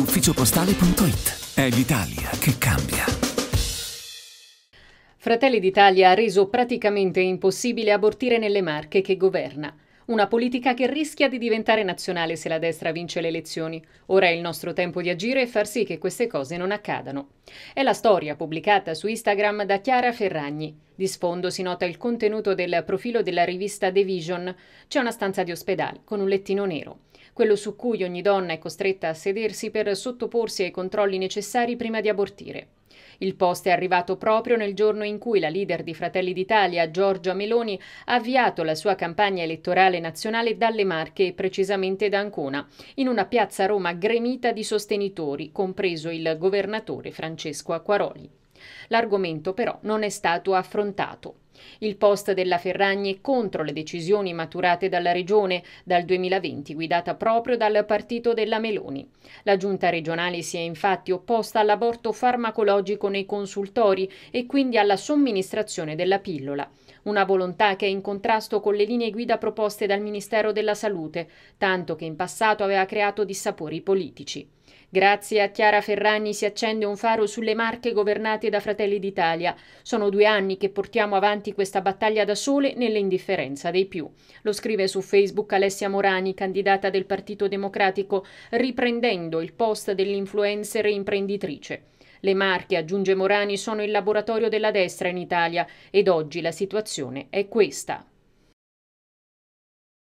ufficiopostale.it. È l'Italia che cambia. Fratelli d'Italia ha reso praticamente impossibile abortire nelle Marche che governa. Una politica che rischia di diventare nazionale se la destra vince le elezioni. Ora è il nostro tempo di agire e far sì che queste cose non accadano. È la storia pubblicata su Instagram da Chiara Ferragni. Di sfondo si nota il contenuto del profilo della rivista The Vision. C'è una stanza di ospedale con un lettino nero, quello su cui ogni donna è costretta a sedersi per sottoporsi ai controlli necessari prima di abortire. Il post è arrivato proprio nel giorno in cui la leader di Fratelli d'Italia, Giorgia Meloni, ha avviato la sua campagna elettorale nazionale dalle Marche e precisamente da Ancona, in una piazza Roma gremita di sostenitori, compreso il governatore Francesco Acquaroli. L'argomento però non è stato affrontato. Il post della Ferragni è contro le decisioni maturate dalla Regione dal 2020, guidata proprio dal partito della Meloni. La giunta regionale si è infatti opposta all'aborto farmacologico nei consultori e quindi alla somministrazione della pillola. Una volontà che è in contrasto con le linee guida proposte dal Ministero della Salute, tanto che in passato aveva creato dissapori politici. Grazie a Chiara Ferragni si accende un faro sulle marche governate da Fratelli d'Italia. Sono due anni che portiamo avanti avanti questa battaglia da sole nell'indifferenza dei più. Lo scrive su Facebook Alessia Morani, candidata del Partito Democratico, riprendendo il post dell'influencer e imprenditrice. Le Marche, aggiunge Morani, sono il laboratorio della destra in Italia ed oggi la situazione è questa.